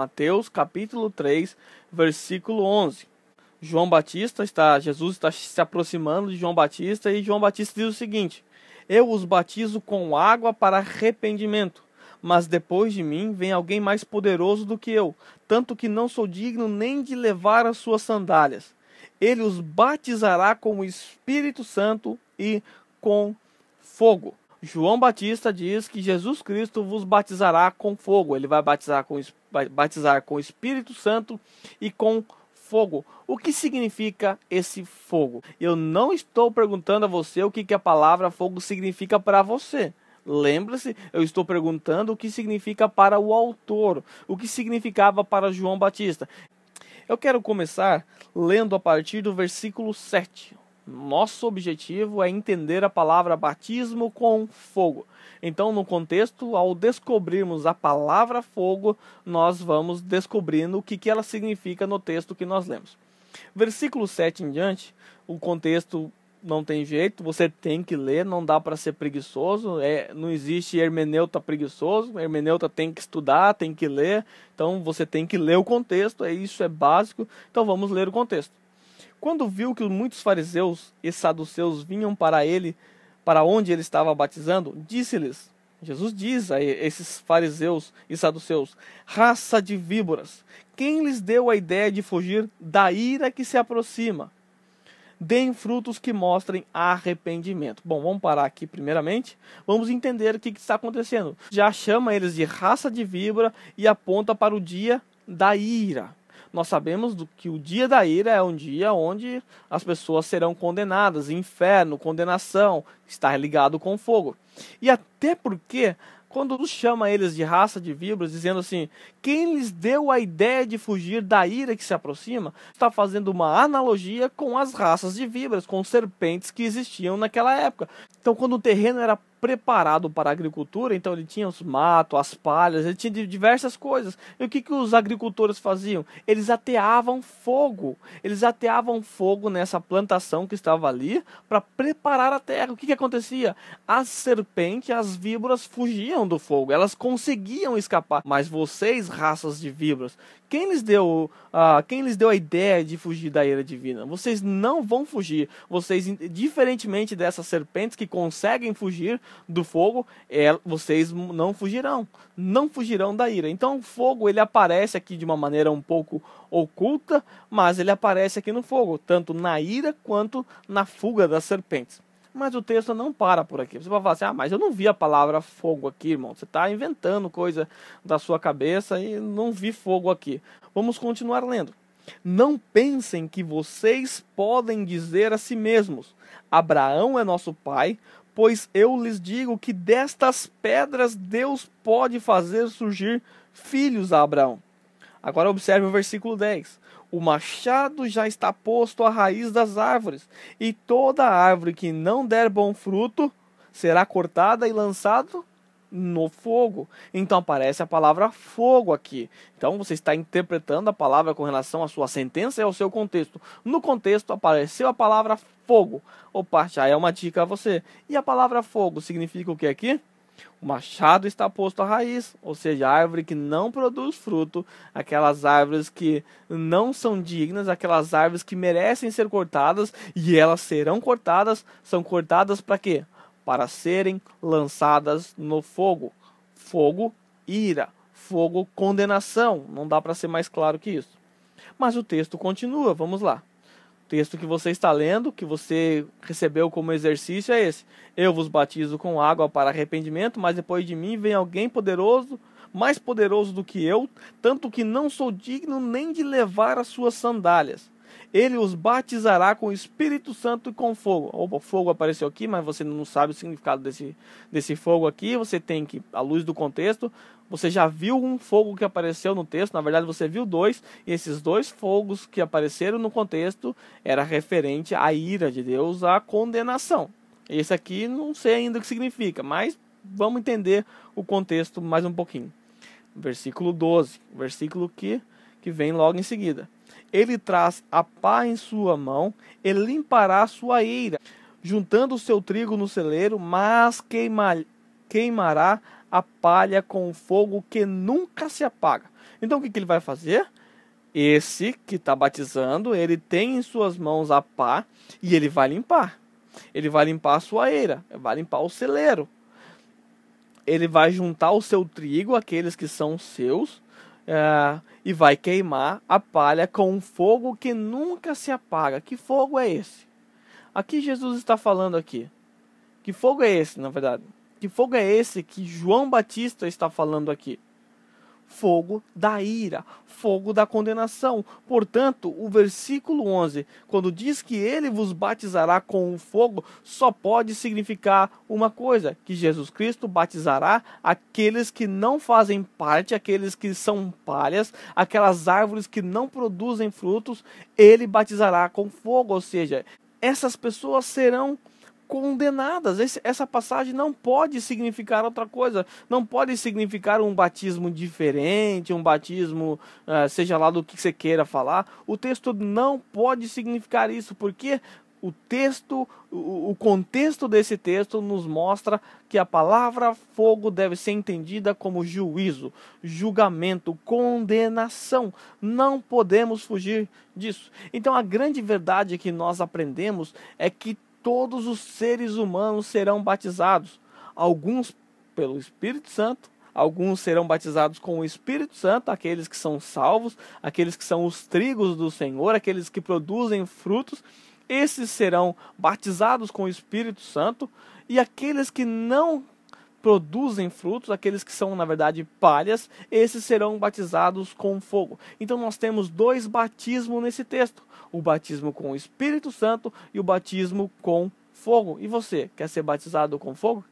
Mateus capítulo 3, versículo 11. João Batista está, Jesus está se aproximando de João Batista e João Batista diz o seguinte: Eu os batizo com água para arrependimento, mas depois de mim vem alguém mais poderoso do que eu, tanto que não sou digno nem de levar as suas sandálias. Ele os batizará com o Espírito Santo e com fogo. João Batista diz que Jesus Cristo vos batizará com fogo. Ele vai batizar com, batizar com Espírito Santo e com fogo. O que significa esse fogo? Eu não estou perguntando a você o que, que a palavra fogo significa para você. Lembre-se, eu estou perguntando o que significa para o autor, o que significava para João Batista. Eu quero começar lendo a partir do versículo 7. Nosso objetivo é entender a palavra batismo com fogo. Então, no contexto, ao descobrirmos a palavra fogo, nós vamos descobrindo o que, que ela significa no texto que nós lemos. Versículo 7 em diante, o contexto não tem jeito, você tem que ler, não dá para ser preguiçoso, é, não existe hermeneuta preguiçoso, hermeneuta tem que estudar, tem que ler, então você tem que ler o contexto, é, isso é básico, então vamos ler o contexto. Quando viu que muitos fariseus e saduceus vinham para ele, para onde ele estava batizando, disse-lhes: Jesus diz a esses fariseus e saduceus: raça de víboras, quem lhes deu a ideia de fugir da ira que se aproxima? Deem frutos que mostrem arrependimento. Bom, vamos parar aqui primeiramente. Vamos entender o que, que está acontecendo. Já chama eles de raça de víbora e aponta para o dia da ira nós sabemos do que o dia da ira é um dia onde as pessoas serão condenadas, inferno, condenação, está ligado com fogo. E até porque quando chama eles de raça de víboras, dizendo assim: quem lhes deu a ideia de fugir da ira que se aproxima, está fazendo uma analogia com as raças de víboras, com serpentes que existiam naquela época. Então, quando o terreno era preparado para a agricultura, então ele tinha os matos, as palhas, ele tinha diversas coisas. E o que, que os agricultores faziam? Eles ateavam fogo. Eles ateavam fogo nessa plantação que estava ali para preparar a terra. O que, que acontecia? As serpentes, as víboras fugiam do fogo, elas conseguiam escapar. Mas vocês, raças de víboras, quem lhes deu, ah, quem lhes deu a ideia de fugir da ira divina? Vocês não vão fugir. Vocês, diferentemente dessas serpentes que conseguem fugir, do fogo, é, vocês não fugirão, não fugirão da ira. Então o fogo ele aparece aqui de uma maneira um pouco oculta, mas ele aparece aqui no fogo, tanto na ira quanto na fuga das serpentes. Mas o texto não para por aqui. Você vai falar assim: ah, mas eu não vi a palavra fogo aqui, irmão. Você está inventando coisa da sua cabeça e não vi fogo aqui. Vamos continuar lendo. Não pensem que vocês podem dizer a si mesmos: Abraão é nosso pai, Pois eu lhes digo que destas pedras Deus pode fazer surgir filhos a Abraão. Agora observe o versículo 10. O machado já está posto à raiz das árvores, e toda árvore que não der bom fruto será cortada e lançada no fogo. Então aparece a palavra fogo aqui. Então você está interpretando a palavra com relação à sua sentença e ao seu contexto. No contexto apareceu a palavra fogo. Opa, já é uma dica a você. E a palavra fogo significa o que aqui? O machado está posto à raiz, ou seja, a árvore que não produz fruto, aquelas árvores que não são dignas, aquelas árvores que merecem ser cortadas e elas serão cortadas, são cortadas para quê? para serem lançadas no fogo. Fogo, ira. Fogo, condenação. Não dá para ser mais claro que isso. Mas o texto continua, vamos lá. O texto que você está lendo, que você recebeu como exercício, é esse: Eu vos batizo com água para arrependimento, mas depois de mim vem alguém poderoso, mais poderoso do que eu, tanto que não sou digno nem de levar as suas sandálias ele os batizará com o Espírito Santo e com fogo. O fogo apareceu aqui, mas você não sabe o significado desse, desse fogo aqui. Você tem que, à luz do contexto, você já viu um fogo que apareceu no texto. Na verdade, você viu dois, e esses dois fogos que apareceram no contexto era referente à ira de Deus, à condenação. Esse aqui não sei ainda o que significa, mas vamos entender o contexto mais um pouquinho. Versículo 12, versículo que, que vem logo em seguida. Ele traz a pá em sua mão e limpará sua ira, juntando o seu trigo no celeiro, mas queima, queimará a palha com fogo que nunca se apaga. Então o que, que ele vai fazer? Esse que está batizando, ele tem em suas mãos a pá e ele vai limpar. Ele vai limpar a sua eira, vai limpar o celeiro. Ele vai juntar o seu trigo, aqueles que são seus, uh, e vai queimar a palha com um fogo que nunca se apaga. Que fogo é esse? Aqui Jesus está falando aqui. Que fogo é esse, na verdade? Que fogo é esse que João Batista está falando aqui? fogo da ira, fogo da condenação. Portanto, o versículo 11, quando diz que ele vos batizará com o fogo, só pode significar uma coisa: que Jesus Cristo batizará aqueles que não fazem parte, aqueles que são palhas, aquelas árvores que não produzem frutos, ele batizará com fogo, ou seja, essas pessoas serão condenadas. Esse, essa passagem não pode significar outra coisa, não pode significar um batismo diferente, um batismo, uh, seja lá do que você queira falar. O texto não pode significar isso, porque o texto, o, o contexto desse texto nos mostra que a palavra fogo deve ser entendida como juízo, julgamento, condenação. Não podemos fugir disso. Então a grande verdade que nós aprendemos é que todos os seres humanos serão batizados, alguns pelo Espírito Santo, alguns serão batizados com o Espírito Santo, aqueles que são salvos, aqueles que são os trigos do Senhor, aqueles que produzem frutos, esses serão batizados com o Espírito Santo, e aqueles que não produzem frutos, aqueles que são, na verdade, palhas, esses serão batizados com fogo. Então nós temos dois batismos nesse texto: o batismo com o Espírito Santo e o batismo com fogo. E você, quer ser batizado com fogo?